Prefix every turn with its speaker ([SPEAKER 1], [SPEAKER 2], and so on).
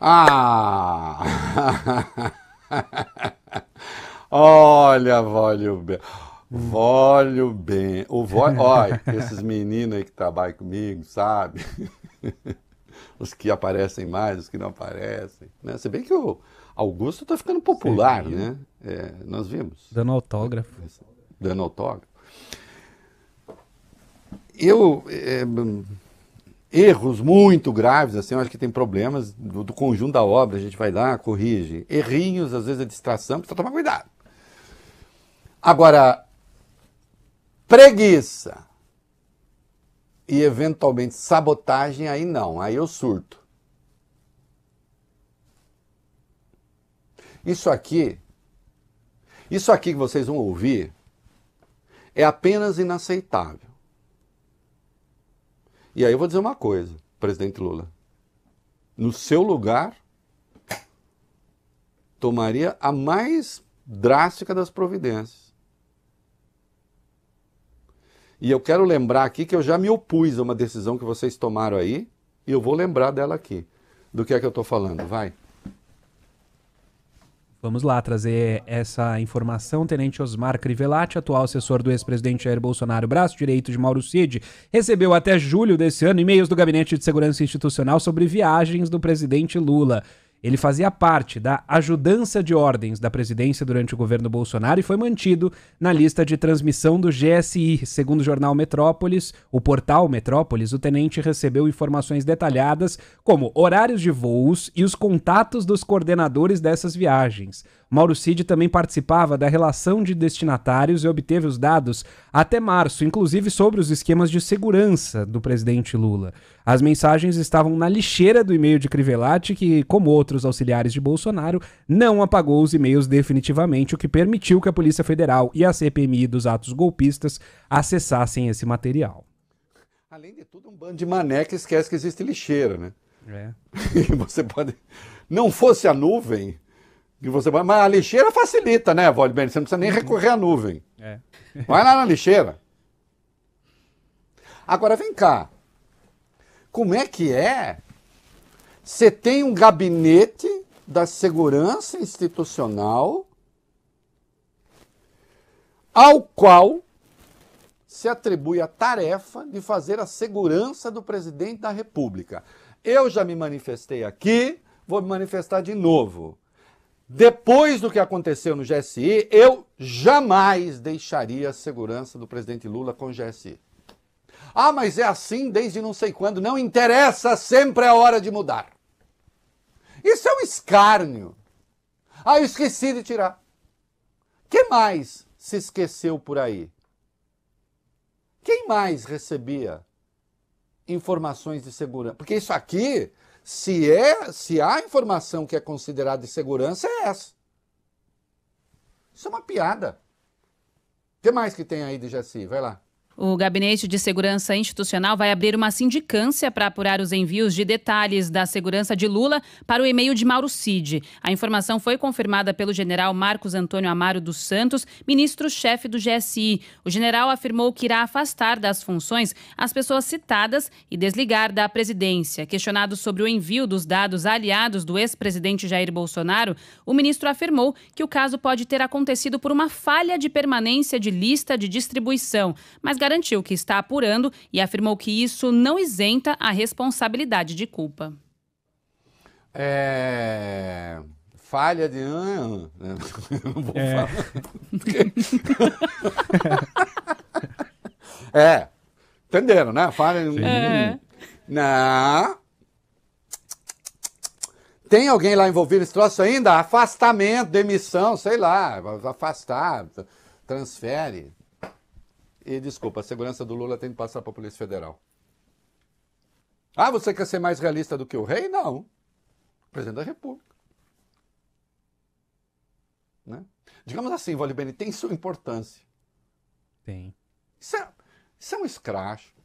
[SPEAKER 1] Ah! Olha, Vólio bem. Vólio bem. O vó... Olha, esses meninos aí que trabalham comigo, sabe? Os que aparecem mais, os que não aparecem. Né? Se bem que o Augusto está ficando popular, Sim. né? É, nós vimos.
[SPEAKER 2] Dando autógrafo.
[SPEAKER 1] Dando autógrafo. Eu. É erros muito graves, assim, eu acho que tem problemas do, do, conjunto da obra, a gente vai lá, corrige. Errinhos, às vezes é distração, precisa tomar cuidado. Agora, preguiça e eventualmente sabotagem, aí não, aí eu surto. Isso aqui, isso aqui que vocês vão ouvir, é apenas inaceitável. E aí eu vou dizer uma coisa, presidente Lula. No seu lugar, tomaria a mais drástica das providências. E eu quero lembrar aqui que eu já me opus a uma decisão que vocês tomaram aí, e eu vou lembrar dela aqui. Do que é que eu estou falando, vai.
[SPEAKER 2] Vamos lá trazer essa informação. Tenente Osmar Crivellati, atual assessor do ex-presidente Jair Bolsonaro, braço direito de Mauro Cid, recebeu até julho desse ano e-mails do Gabinete de Segurança Institucional sobre viagens do presidente Lula. Ele fazia parte da ajudança de ordens da presidência durante o governo Bolsonaro e foi mantido na lista de transmissão do GSI. Segundo o jornal Metrópolis, o portal Metrópolis, o tenente recebeu informações detalhadas como horários de voos e os contatos dos coordenadores dessas viagens. Mauro Cid também participava da relação de destinatários e obteve os dados até março, inclusive sobre os esquemas de segurança do presidente Lula. As mensagens estavam na lixeira do e-mail de Crivellati, que, como outros outros auxiliares de Bolsonaro, não apagou os e-mails definitivamente, o que permitiu que a Polícia Federal e a CPMI dos atos golpistas acessassem esse material.
[SPEAKER 1] Além de tudo, um bando de mané que esquece que existe lixeira, né? É. E você pode. Não fosse a nuvem, que você mas a lixeira facilita, né, Valdemir? Você não precisa nem uhum. recorrer à nuvem.
[SPEAKER 3] É. Vai lá na
[SPEAKER 1] lixeira. Agora vem cá. Como é que é você tem um gabinete da segurança institucional ao qual se atribui a tarefa de fazer a segurança do presidente da República. Eu já me manifestei aqui, vou me manifestar de novo. Depois do que aconteceu no GSI, eu jamais deixaria a segurança do presidente Lula com o GSI. Ah, mas é assim desde não sei quando. Não interessa, sempre é hora de mudar. Isso é um escárnio. Ah, eu esqueci de tirar. Que mais se esqueceu por aí? Quem mais recebia informações de segurança? Porque isso aqui, se é, se há informação que é considerada de segurança, é essa. Isso é uma piada. O que mais que tem aí de Jaci? Vai lá.
[SPEAKER 3] O Gabinete de Segurança Institucional vai abrir uma sindicância para apurar os envios de detalhes da segurança de Lula para o e-mail de Mauro Cid. A informação foi confirmada pelo general Marcos Antônio Amaro dos Santos, ministro-chefe do GSI. O general afirmou que irá afastar das funções as pessoas citadas e desligar da presidência. Questionado sobre o envio dos dados aliados do ex-presidente Jair Bolsonaro, o ministro afirmou que o caso pode ter acontecido por uma falha de permanência de lista de distribuição, mas garantiu que está apurando e afirmou que isso não isenta a responsabilidade de culpa.
[SPEAKER 1] É... Falha de. Né? Não vou é. falar. é. Entenderam, né? Falha de. É. Não. Tem alguém lá envolvido nesse troço ainda? Afastamento, demissão, sei lá, afastar, transfere. E desculpa, a segurança do Lula tem que passar para a Polícia Federal. Ah, você quer ser mais realista do que o rei? Não. presidente da República. Né? Digamos assim, Valibene, tem sua importância. Tem. Isso é, isso é um escracho.